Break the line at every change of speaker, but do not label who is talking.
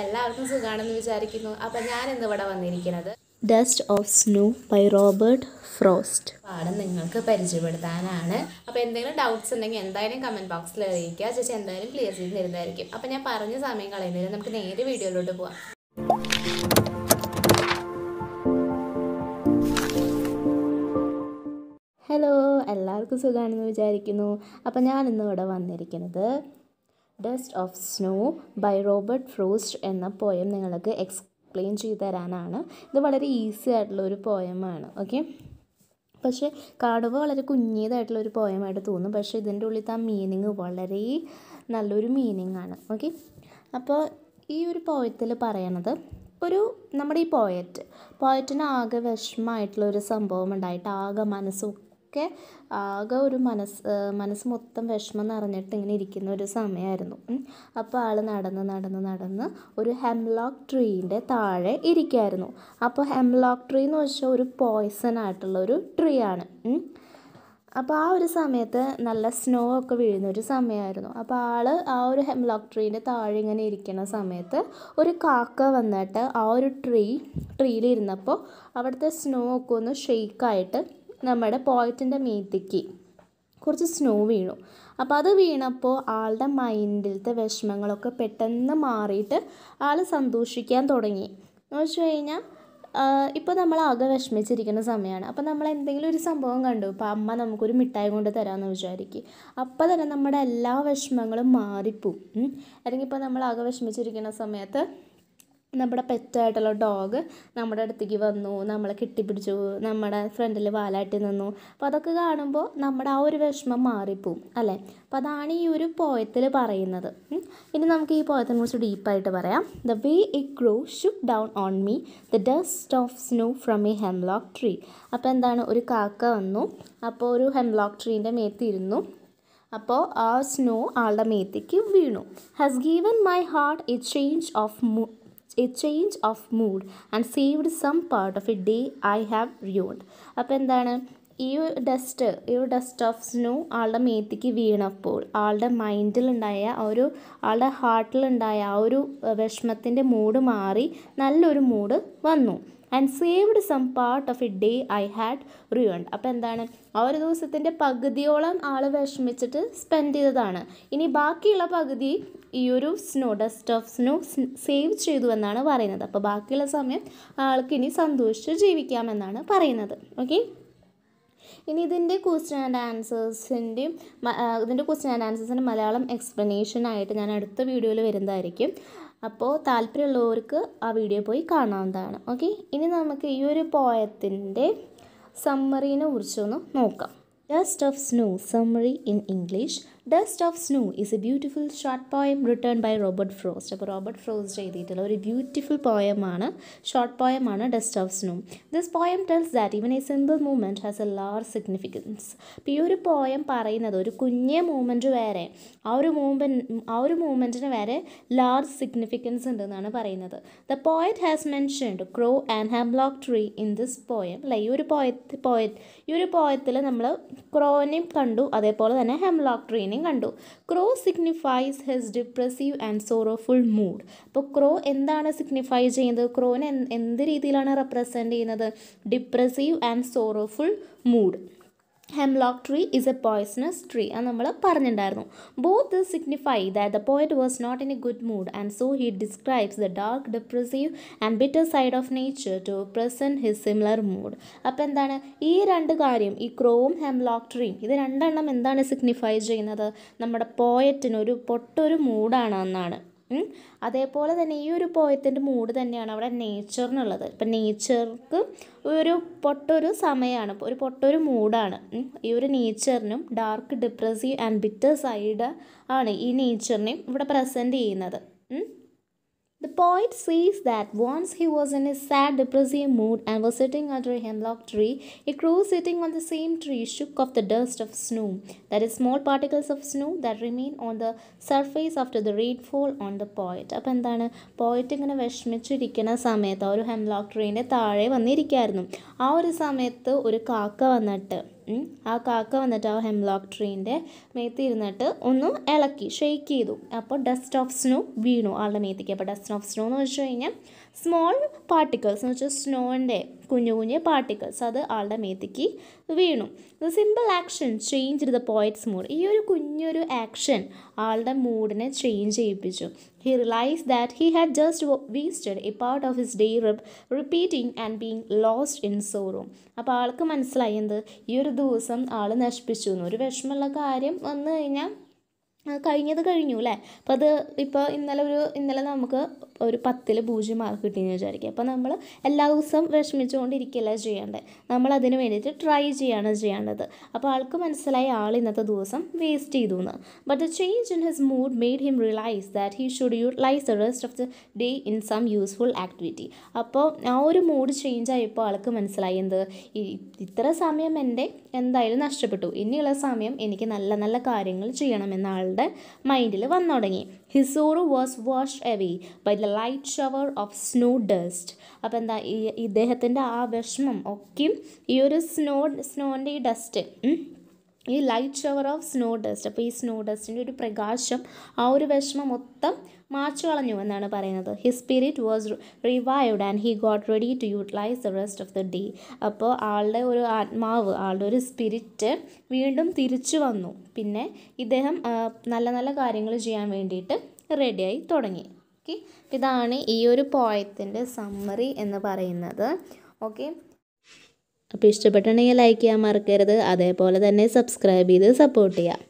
എല്ലാവർക്കും സുഖമാണെന്ന് വിചാരിക്കുന്നു അപ്പൊ ഞാൻ ഇന്ന് ഇവിടെ വന്നിരിക്കുന്നത് dust of snow by Robert Frost പാടം നിങ്ങൾക്ക് പരിചയപ്പെടുത്താനാണ് അപ്പോൾ എന്തെങ്കിലും ഡൗട്ട്സ് ഉണ്ടെങ്കിൽ എന്തായാലും കമന്റ് ബോക്സിൽ അറിയിക്കുക ചേച്ചി എന്തായാലും ക്ലിയർ ചെയ്ത് തരുന്നതായിരിക്കും അപ്പോൾ ഞാൻ പറഞ്ഞ സമയം കളയുന്നതിന് നമുക്ക് നേരെ വീഡിയോയിലോട്ട് പോവാം ഹലോ എല്ലാവർക്കും സുഖമാണെന്ന് വിചാരിക്കുന്നു അപ്പോൾ ഞാനിന്ന് ഇവിടെ വന്നിരിക്കുന്നത് dust of snow by Robert Frost എന്ന പോയം നിങ്ങൾക്ക് എക്സ്പ്ലെയിൻ ചെയ്തു തരാനാണ് ഇത് വളരെ ഈസി ആയിട്ടുള്ള ഒരു പോയമാണ് ഓക്കെ പക്ഷേ കടുവ വളരെ കുഞ്ഞിയതായിട്ടുള്ള ഒരു പോയമായിട്ട് തോന്നും പക്ഷേ ഇതിൻ്റെ ഉള്ളിൽ ആ മീനിങ് വളരെ നല്ലൊരു മീനിങ് ആണ് ഓക്കെ അപ്പോൾ ഈ ഒരു പോയത്തിൽ പറയണത് ഒരു നമ്മുടെ ഈ പോയറ്റ് പോയറ്റിന് ആകെ വിഷമമായിട്ടുള്ള ഒരു സംഭവം ഉണ്ടായിട്ട് ആകെ മനസ്സും ഒക്കെ ആകെ ഒരു മനസ്സ് മനസ്സ് മൊത്തം വിഷമം നിറഞ്ഞിട്ട് ഇങ്ങനെ ഇരിക്കുന്ന ഒരു സമയമായിരുന്നു അപ്പോൾ ആൾ നടന്ന് നടന്ന് നടന്ന് ഒരു ഹെംലോക്ക് ട്രീൻ്റെ താഴെ ഇരിക്കുമായിരുന്നു അപ്പോൾ ഹെംലോക്ക് ട്രീ എന്ന് വെച്ചാൽ ഒരു പോയ്സൺ ആയിട്ടുള്ള ഒരു ട്രീ ആണ് അപ്പോൾ ആ ഒരു സമയത്ത് നല്ല സ്നോ ഒക്കെ വീഴുന്ന ഒരു സമയമായിരുന്നു അപ്പോൾ ആൾ ആ ഒരു ഹെംലോക്ക് ട്രീൻ്റെ താഴെ ഇങ്ങനെ ഇരിക്കുന്ന സമയത്ത് ഒരു കാക്ക വന്നിട്ട് ആ ഒരു ട്രീ ട്രീയിലിരുന്നപ്പോൾ അവിടുത്തെ സ്നോ ഒക്കെ ഒന്ന് ഷെയ്ക്കായിട്ട് നമ്മുടെ പോയറ്റിൻ്റെ മീത്തിക്ക് കുറച്ച് സ്നോ വീണു അപ്പോൾ അത് വീണപ്പോൾ ആളുടെ മൈൻഡിലത്തെ വിഷമങ്ങളൊക്കെ പെട്ടെന്ന് മാറിയിട്ട് ആൾ സന്തോഷിക്കാൻ തുടങ്ങി എന്ന് വെച്ച് കഴിഞ്ഞാൽ ഇപ്പോൾ നമ്മൾ ആകെ വിഷമിച്ചിരിക്കുന്ന സമയമാണ് അപ്പോൾ നമ്മൾ എന്തെങ്കിലും ഒരു സംഭവം കണ്ടു ഇപ്പോൾ അമ്മ നമുക്കൊരു മിഠായി കൊണ്ട് തരാമെന്ന് വിചാരിക്കും അപ്പോൾ തന്നെ നമ്മുടെ എല്ലാ വിഷമങ്ങളും മാറിപ്പോവും അല്ലെങ്കിൽ ഇപ്പോൾ നമ്മൾ ആകെ വിഷമിച്ചിരിക്കുന്ന സമയത്ത് നമ്മുടെ പെറ്റായിട്ടുള്ള ഡോഗ് നമ്മുടെ അടുത്തേക്ക് വന്നു നമ്മളെ കെട്ടിപ്പിടിച്ചു നമ്മുടെ ഫ്രണ്ടിൽ വാലാട്ടി നിന്നു അപ്പോൾ അതൊക്കെ കാണുമ്പോൾ നമ്മുടെ ആ ഒരു വിഷമം മാറിപ്പോവും അല്ലേ അപ്പോൾ അതാണ് ഈ ഒരു പോയത്തിൽ പറയുന്നത് ഇനി നമുക്ക് ഈ പോയത്തിനെ കുറിച്ച് ഡീപ്പായിട്ട് പറയാം the way a crow shook down on me the dust of snow from a hemlock tree അപ്പോൾ എന്താണ് ഒരു കാക്ക വന്നു അപ്പോൾ ഒരു ഹെംലോക്ക് ട്രീൻ്റെ മേത്തിരുന്നു അപ്പോൾ ആ സ്നോ ആളുടെ മേത്തേക്ക് വീണു has given my heart a change of a change of mood and saved some part of a day I have rued അപ്പോൾ എന്താണ് ഈ ഡസ്റ്റ് ഈ ഡസ്റ്റ് ഓഫ് സ്നോ ആളുടെ മേത്തിക്ക് വീണപ്പോൾ ആളുടെ മൈൻഡിലുണ്ടായ ആ ഒരു ആളുടെ ഹാർട്ടിലുണ്ടായ ആ ഒരു വിഷമത്തിൻ്റെ മൂഡ് മാറി നല്ലൊരു മൂഡ് വന്നു and saved some part of a day I had rued അപ്പോൾ എന്താണ് ആ ഒരു ദിവസത്തിൻ്റെ പകുതിയോളം ആൾ വിഷമിച്ചിട്ട് സ്പെൻഡ് ചെയ്തതാണ് ഇനി ബാക്കിയുള്ള പകുതി ഈ ഒരു snow dust of snow save ചെയ്തു എന്നാണ് പറയുന്നത് അപ്പോൾ ബാക്കിയുള്ള സമയം ആൾക്ക് ഇനി സന്തോഷിച്ച് ജീവിക്കാമെന്നാണ് പറയുന്നത് ഓക്കെ ഇനി ഇതിൻ്റെ ക്വസ്റ്റ്യൻ ആൻഡ് ആൻസേഴ്സിൻ്റെയും ഇതിൻ്റെ ക്വസ്റ്റ്യൻ ആൻഡ് ആൻസേഴ്സിൻ്റെ മലയാളം എക്സ്പ്ലനേഷനായിട്ട് ഞാൻ അടുത്ത വീഡിയോയിൽ വരുന്നതായിരിക്കും അപ്പോൾ താല്പര്യമുള്ളവർക്ക് ആ വീഡിയോ പോയി കാണാവുന്നതാണ് ഓക്കെ ഇനി നമുക്ക് ഈ ഒരു പോയത്തിൻ്റെ സമ്മറിനെ കുറിച്ചൊന്ന് നോക്കാം just of snow summary in English dust of snow is a beautiful short poem written by Robert Frost അപ്പോൾ റോബർട്ട് ഫ്രോസ്റ്റ് എഴുതിയിട്ടുള്ള ഒരു ബ്യൂട്ടിഫുൾ പോയമാണ് ഷോർട്ട് പോയമാണ് dust of snow this poem tells that even a simple movement has a large significance അപ്പോൾ ഈ ഒരു poem പറയുന്നത് ഒരു കുഞ്ഞേ മൂവ്മെൻറ്റ് വേറെ ആ ഒരു മൂവ്മെൻറ്റ് ആ ഒരു മൂവ്മെൻറ്റിന് വേറെ ലാർജ് സിഗ്നിഫിക്കൻസ് ഉണ്ടെന്നാണ് പറയുന്നത് the poet has mentioned crow and hemlock tree in this poem അല്ല ഈ ഒരു പോയ പോയറ്റ് ഈ ഒരു പോയത്തിൽ നമ്മൾ ക്രോനെയും കണ്ടു അതേപോലെ തന്നെ ഹെംലോക്ക് മീനിങ് കണ്ടു crow signifies his depressive and sorrowful mood അപ്പോൾ ക്രോ എന്താണ് സിഗ്നിഫൈ ചെയ്യുന്നത് ക്രോനെ എന്ത് രീതിയിലാണ് റെപ്രസെൻ്റ് ചെയ്യുന്നത് depressive and sorrowful mood hemlock tree is a poisonous tree അത് നമ്മൾ പറഞ്ഞിട്ടുണ്ടായിരുന്നു both signify that the poet was not in a good mood and so he describes the dark depressive and bitter side of nature to present his similar mood അപ്പം എന്താണ് ഈ രണ്ട് കാര്യം ഈ ക്രോവും hemlock ട്രീയും ഇത് രണ്ടെണ്ണം എന്താണ് സിഗ്നിഫൈ ചെയ്യുന്നത് നമ്മുടെ പോയറ്റിനൊരു പൊട്ടൊരു മൂഡാണ് എന്നാണ് അതേപോലെ തന്നെ ഈ ഒരു പോയത്തിൻ്റെ മൂഡ് തന്നെയാണ് അവിടെ നേച്ചറിനുള്ളത് ഇപ്പം നേച്ചർക്ക് ഒരു പൊട്ടൊരു സമയമാണ് ഒരു പൊട്ടൊരു മൂഡാണ് ഈ ഒരു നേച്ചറിനും dark depressive and bitter side ആണ് ഈ നേച്ചറിനെയും ഇവിടെ പ്രസൻറ്റ് ചെയ്യുന്നത് The poet says that once he was in a sad, depressive mood and was sitting under a hemlock tree. A crow sitting on the same tree shook off the dust of snow, that is, small particles of snow that remain on the surface after the rainfall on the poet. അപ്പം എന്താണ് poet ഇങ്ങനെ വിഷമിച്ചിരിക്കുന്ന സമയത്ത് ആ ഒരു hemlock ട്രീൻ്റെ താഴെ വന്നിരിക്കുകയായിരുന്നു ആ ഒരു സമയത്ത് ഒരു കാക്ക വന്നിട്ട് ആ കാക്ക വന്നിട്ട് ആ ഹെംലോക്ക് ട്രീൻ്റെ മേത്ത് ഇരുന്നിട്ട് ഒന്ന് ഇളക്കി ഷെയ്ക്ക് ചെയ്തു അപ്പോൾ ഡസ്റ്റ് ഓഫ് സ്നോ വീണു ആളുടെ മേത്തേക്ക് അപ്പോൾ ഡസ്റ്റ് ഓഫ് സ്നോ എന്ന് വെച്ച് കഴിഞ്ഞാൽ സ്മോൾ പാർട്ടിക്കിൾസ് എന്ന് വെച്ചാൽ സ്നോൻ്റെ കുഞ്ഞു കുഞ്ഞു പാർട്ടിക്കിൾസ് അത് ആളുടെ മേത്തേക്ക് വീണു simple action change the poet's mood ഈ ഒരു കുഞ്ഞൊരു ആക്ഷൻ ആളുടെ മൂഡിനെ ചേഞ്ച് ചെയ്യിപ്പിച്ചു he realised that he had just wasted a part of his day rep repeating and being lost in sorrow അപ്പോൾ ആൾക്ക് മനസ്സിലായി എന്ത് ഈ ഒരു ദിവസം ആൾ നശിപ്പിച്ചു എന്ന് ഒരു വിഷമമുള്ള കാര്യം വന്നു കഴിഞ്ഞാൽ കഴിഞ്ഞത് കഴിഞ്ഞു അല്ലേ അപ്പോൾ അത് ഇപ്പോൾ ഇന്നലെ ഒരു ഇന്നലെ നമുക്ക് ഒരു പത്തിൽ പൂജ്യം മാർക്ക് കിട്ടിയെന്ന് വിചാരിക്കുക അപ്പോൾ നമ്മൾ എല്ലാ ദിവസവും വിഷമിച്ചുകൊണ്ടിരിക്കുകയല്ല ചെയ്യേണ്ടത് നമ്മൾ അതിന് വേണ്ടിയിട്ട് ട്രൈ ചെയ്യാണ് ചെയ്യേണ്ടത് അപ്പോൾ ആൾക്ക് മനസ്സിലായി ആൾ ഇന്നത്തെ ദിവസം വേസ്റ്റ് ചെയ്തു എന്ന് but the change in his mood made him realise that he should utilise the rest of the day in some useful activity അപ്പോൾ ആ ഒരു മൂഡ് ചേഞ്ച് ആയപ്പോൾ ആൾക്ക് മനസ്സിലായി എന്ത് ഇത്ര സമയം എൻ്റെ എന്തായാലും നഷ്ടപ്പെട്ടു ഇനിയുള്ള സമയം എനിക്ക് നല്ല നല്ല കാര്യങ്ങൾ ചെയ്യണം ആളുടെ നമ്മുടെ മൈൻഡിൽ വന്നു തുടങ്ങി his sorrow was washed away by the light shower of snow dust അപ്പോൾ എന്താ ഈ ഇദ്ദേഹത്തിൻ്റെ ആ വിഷമം ഒക്കെയും ഈ ഒരു സ്നോ സ്നോൻ്റെ ഈ ഡസ്റ്റ് ഈ light shower of snow dust അപ്പോൾ ഈ സ്നോ ഡസ്റ്റിൻ്റെ ഒരു പ്രകാശം ആ ഒരു വിഷമം മൊത്തം മാച്ചു കളഞ്ഞു എന്നാണ് പറയുന്നത് he spirit was revived and he got ready to utilise the rest of the day അപ്പോൾ ആളുടെ ഒരു ആത്മാവ് ആളുടെ ഒരു സ്പിരിറ്റ് വീണ്ടും തിരിച്ചു വന്നു പിന്നെ ഇദ്ദേഹം നല്ല നല്ല കാര്യങ്ങൾ ചെയ്യാൻ വേണ്ടിയിട്ട് റെഡിയായി തുടങ്ങി ഓക്കെ ഇതാണ് ഈ ഒരു പോയത്തിൻ്റെ സമ്മറി എന്ന് പറയുന്നത് ഓക്കെ അപ്പോൾ ഇഷ്ടപ്പെട്ടുണ്ടെങ്കിൽ ലൈക്ക് ചെയ്യാൻ മറക്കരുത് അതേപോലെ തന്നെ സബ്സ്ക്രൈബ് ചെയ്ത് സപ്പോർട്ട് ചെയ്യാം